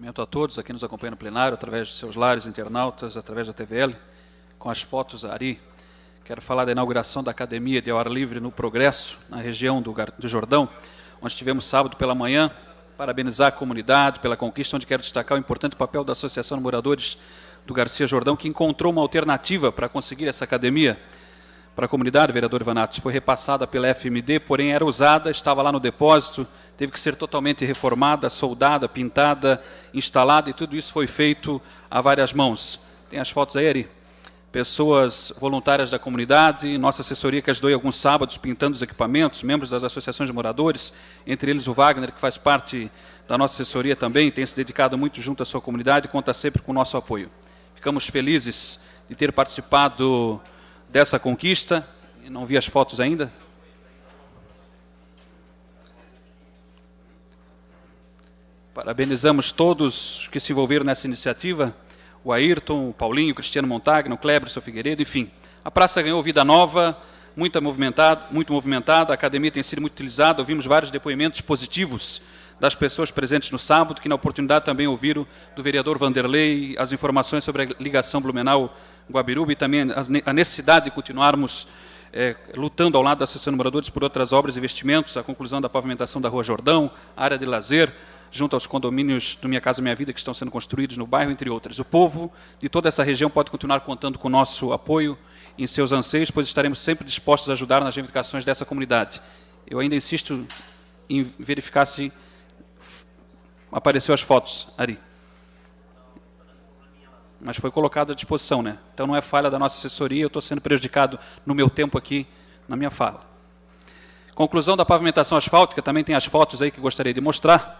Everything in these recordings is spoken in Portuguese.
Cumprimento a todos aqui nos acompanhando no plenário, através de seus lares, internautas, através da TVL, com as fotos Ari. Quero falar da inauguração da Academia de Ao Ar Livre no Progresso, na região do, do Jordão, onde tivemos sábado pela manhã. Parabenizar a comunidade pela conquista, onde quero destacar o importante papel da Associação de Moradores do Garcia Jordão, que encontrou uma alternativa para conseguir essa academia para a comunidade, vereador Ivanato, foi repassada pela FMD, porém era usada, estava lá no depósito, teve que ser totalmente reformada, soldada, pintada, instalada, e tudo isso foi feito a várias mãos. Tem as fotos aí, Ari? Pessoas voluntárias da comunidade, nossa assessoria que ajudou alguns sábados pintando os equipamentos, membros das associações de moradores, entre eles o Wagner, que faz parte da nossa assessoria também, tem se dedicado muito junto à sua comunidade e conta sempre com o nosso apoio. Ficamos felizes de ter participado dessa conquista? não vi as fotos ainda. Parabenizamos todos que se envolveram nessa iniciativa: o Ayrton, o Paulinho, o Cristiano Montagno, o Kleber, o seu Figueiredo, enfim. A praça ganhou vida nova, muito movimentada, muito movimentada, a academia tem sido muito utilizada, ouvimos vários depoimentos positivos das pessoas presentes no sábado, que na oportunidade também ouviram do vereador Vanderlei as informações sobre a ligação Blumenau Guabiruba e também a necessidade de continuarmos é, lutando ao lado da Associação de Moradores por outras obras e investimentos, a conclusão da pavimentação da Rua Jordão, área de lazer, junto aos condomínios do Minha Casa Minha Vida que estão sendo construídos no bairro, entre outras. O povo de toda essa região pode continuar contando com o nosso apoio em seus anseios, pois estaremos sempre dispostos a ajudar nas reivindicações dessa comunidade. Eu ainda insisto em verificar se apareceu as fotos, Ari mas foi colocado à disposição, né? Então não é falha da nossa assessoria, eu estou sendo prejudicado no meu tempo aqui, na minha fala. Conclusão da pavimentação asfáltica, também tem as fotos aí que gostaria de mostrar,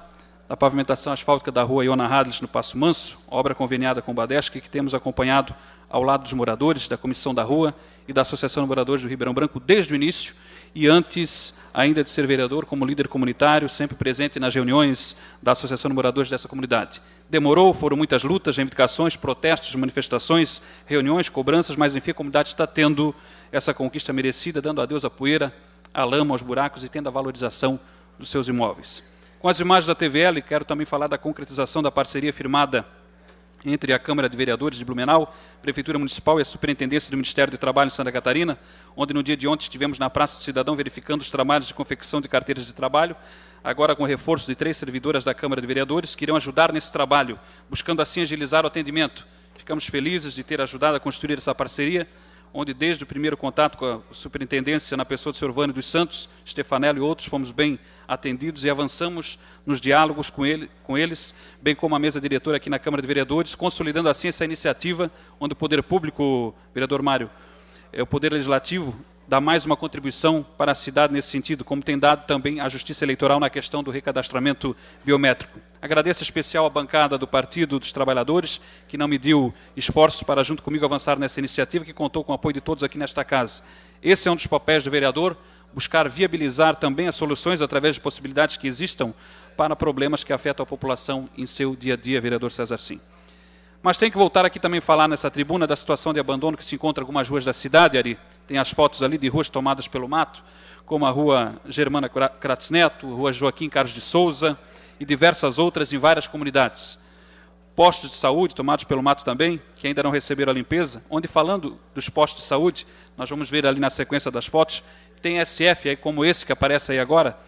da pavimentação asfáltica da rua Iona Hadlis, no Passo Manso, obra conveniada com o Badesc, que temos acompanhado ao lado dos moradores, da comissão da rua e da Associação de Moradores do Ribeirão Branco desde o início, e antes ainda de ser vereador, como líder comunitário, sempre presente nas reuniões da Associação de Moradores dessa comunidade. Demorou, foram muitas lutas, reivindicações, protestos, manifestações, reuniões, cobranças, mas enfim, a comunidade está tendo essa conquista merecida, dando adeus à poeira, à lama, aos buracos e tendo a valorização dos seus imóveis. Com as imagens da TVL, quero também falar da concretização da parceria firmada entre a Câmara de Vereadores de Blumenau, Prefeitura Municipal e a Superintendência do Ministério do Trabalho em Santa Catarina, onde no dia de ontem estivemos na Praça do Cidadão verificando os trabalhos de confecção de carteiras de trabalho, agora com reforço de três servidoras da Câmara de Vereadores, que irão ajudar nesse trabalho, buscando assim agilizar o atendimento. Ficamos felizes de ter ajudado a construir essa parceria onde desde o primeiro contato com a superintendência, na pessoa do Sr. Vânio dos Santos, Stefanello e outros, fomos bem atendidos e avançamos nos diálogos com, ele, com eles, bem como a mesa diretora aqui na Câmara de Vereadores, consolidando assim essa iniciativa, onde o poder público, vereador Mário, é, o poder legislativo dar mais uma contribuição para a cidade nesse sentido, como tem dado também a Justiça Eleitoral na questão do recadastramento biométrico. Agradeço especial à bancada do Partido dos Trabalhadores, que não me deu esforços para, junto comigo, avançar nessa iniciativa, que contou com o apoio de todos aqui nesta casa. Esse é um dos papéis do vereador, buscar viabilizar também as soluções através de possibilidades que existam para problemas que afetam a população em seu dia a dia, vereador César Sim. Mas tem que voltar aqui também falar nessa tribuna da situação de abandono que se encontra em algumas ruas da cidade, Ari. Tem as fotos ali de ruas tomadas pelo mato, como a rua Germana Kratz Neto, rua Joaquim Carlos de Souza e diversas outras em várias comunidades. Postos de saúde tomados pelo mato também, que ainda não receberam a limpeza, onde falando dos postos de saúde, nós vamos ver ali na sequência das fotos, tem SF aí como esse que aparece aí agora,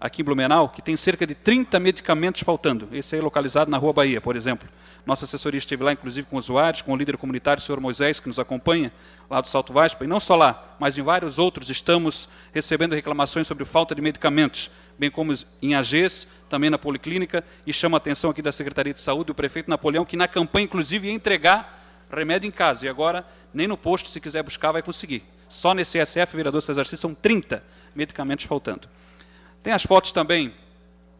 aqui em Blumenau, que tem cerca de 30 medicamentos faltando. Esse aí é localizado na Rua Bahia, por exemplo. Nossa assessoria esteve lá, inclusive, com usuários, com o líder comunitário, o senhor Moisés, que nos acompanha, lá do Salto Vaspa. E não só lá, mas em vários outros estamos recebendo reclamações sobre falta de medicamentos, bem como em AGs, também na Policlínica. E chama a atenção aqui da Secretaria de Saúde, o prefeito Napoleão, que na campanha, inclusive, ia entregar remédio em casa. E agora, nem no posto, se quiser buscar, vai conseguir. Só nesse SF, vereador Cesar Cis, são 30 medicamentos faltando. Tem as fotos também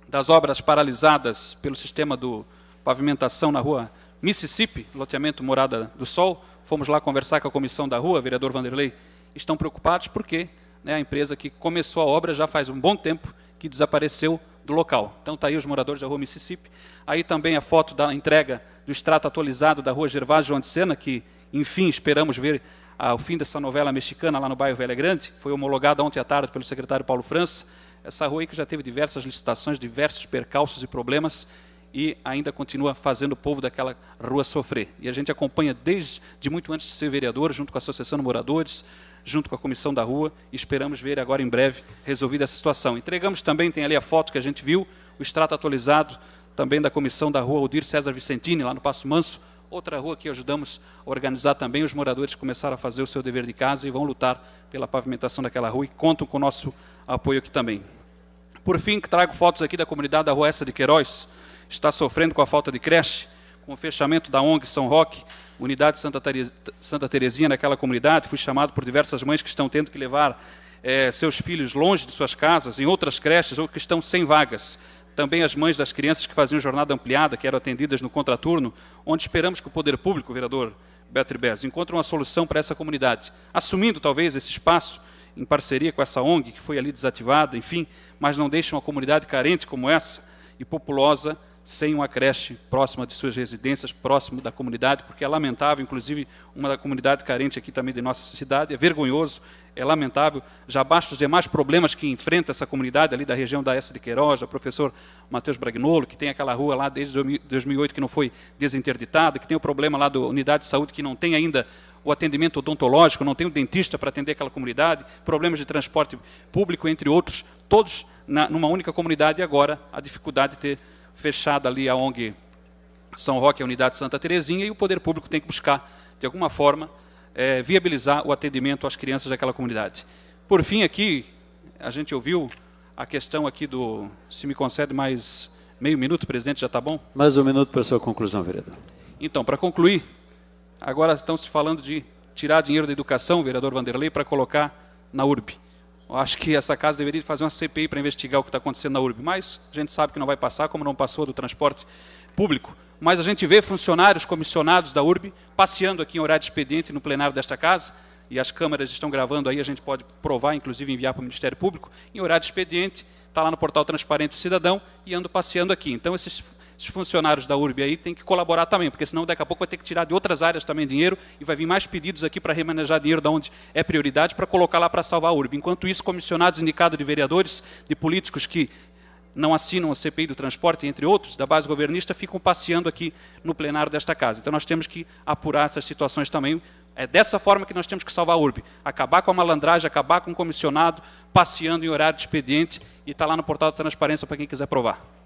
das obras paralisadas pelo sistema de pavimentação na rua Mississippi, loteamento Morada do Sol. Fomos lá conversar com a comissão da rua, vereador Vanderlei. Estão preocupados porque né, a empresa que começou a obra já faz um bom tempo que desapareceu do local. Então está aí os moradores da rua Mississippi. Aí também a foto da entrega do extrato atualizado da rua Gervásio João de Sena, que enfim esperamos ver ah, o fim dessa novela mexicana lá no bairro Velha Grande. Foi homologada ontem à tarde pelo secretário Paulo França. Essa rua aí que já teve diversas licitações, diversos percalços e problemas e ainda continua fazendo o povo daquela rua sofrer. E a gente acompanha desde de muito antes de ser vereador, junto com a Associação de Moradores, junto com a comissão da rua, e esperamos ver agora em breve resolvida essa situação. Entregamos também, tem ali a foto que a gente viu, o extrato atualizado também da comissão da rua Odir César Vicentini, lá no Passo Manso, outra rua que ajudamos a organizar também. Os moradores começaram a fazer o seu dever de casa e vão lutar pela pavimentação daquela rua e contam com o nosso apoio aqui também. Por fim, trago fotos aqui da comunidade da Essa de Queiroz, está sofrendo com a falta de creche, com o fechamento da ONG São Roque, Unidade Santa, Santa Terezinha naquela comunidade. Fui chamado por diversas mães que estão tendo que levar é, seus filhos longe de suas casas, em outras creches, ou que estão sem vagas também as mães das crianças que faziam jornada ampliada, que eram atendidas no contraturno, onde esperamos que o poder público, vereador Beto Ribes, encontre uma solução para essa comunidade, assumindo talvez esse espaço em parceria com essa ONG que foi ali desativada, enfim, mas não deixe uma comunidade carente como essa e populosa sem uma creche próxima de suas residências, próximo da comunidade, porque é lamentável, inclusive uma da comunidade carente aqui também de nossa cidade, é vergonhoso, é lamentável, já basta os demais problemas que enfrenta essa comunidade ali da região da Essa de Queiroz, o professor Matheus Bragnolo, que tem aquela rua lá desde 2008 que não foi desinterditada, que tem o problema lá da unidade de saúde que não tem ainda o atendimento odontológico, não tem o dentista para atender aquela comunidade, problemas de transporte público, entre outros, todos na, numa única comunidade e agora a dificuldade de ter fechada ali a ONG São Roque, a Unidade Santa Terezinha, e o poder público tem que buscar, de alguma forma, é, viabilizar o atendimento às crianças daquela comunidade. Por fim, aqui, a gente ouviu a questão aqui do... Se me concede mais meio minuto, presidente, já está bom? Mais um minuto para a sua conclusão, vereador. Então, para concluir, agora estão se falando de tirar dinheiro da educação, vereador Vanderlei, para colocar na URB. Eu acho que essa casa deveria fazer uma CPI para investigar o que está acontecendo na URB, mas a gente sabe que não vai passar, como não passou do transporte público. Mas a gente vê funcionários comissionados da URB passeando aqui em horário expediente no plenário desta casa, e as câmeras estão gravando aí, a gente pode provar, inclusive enviar para o Ministério Público, em horário expediente, está lá no portal Transparente do Cidadão e ando passeando aqui. Então, esses os funcionários da URB aí têm que colaborar também, porque senão daqui a pouco vai ter que tirar de outras áreas também dinheiro e vai vir mais pedidos aqui para remanejar dinheiro da onde é prioridade para colocar lá para salvar a URB. Enquanto isso, comissionados indicados de vereadores, de políticos que não assinam a CPI do transporte, entre outros, da base governista, ficam passeando aqui no plenário desta casa. Então nós temos que apurar essas situações também. É dessa forma que nós temos que salvar a URB. Acabar com a malandragem, acabar com o comissionado passeando em horário de expediente e está lá no portal da transparência para quem quiser provar.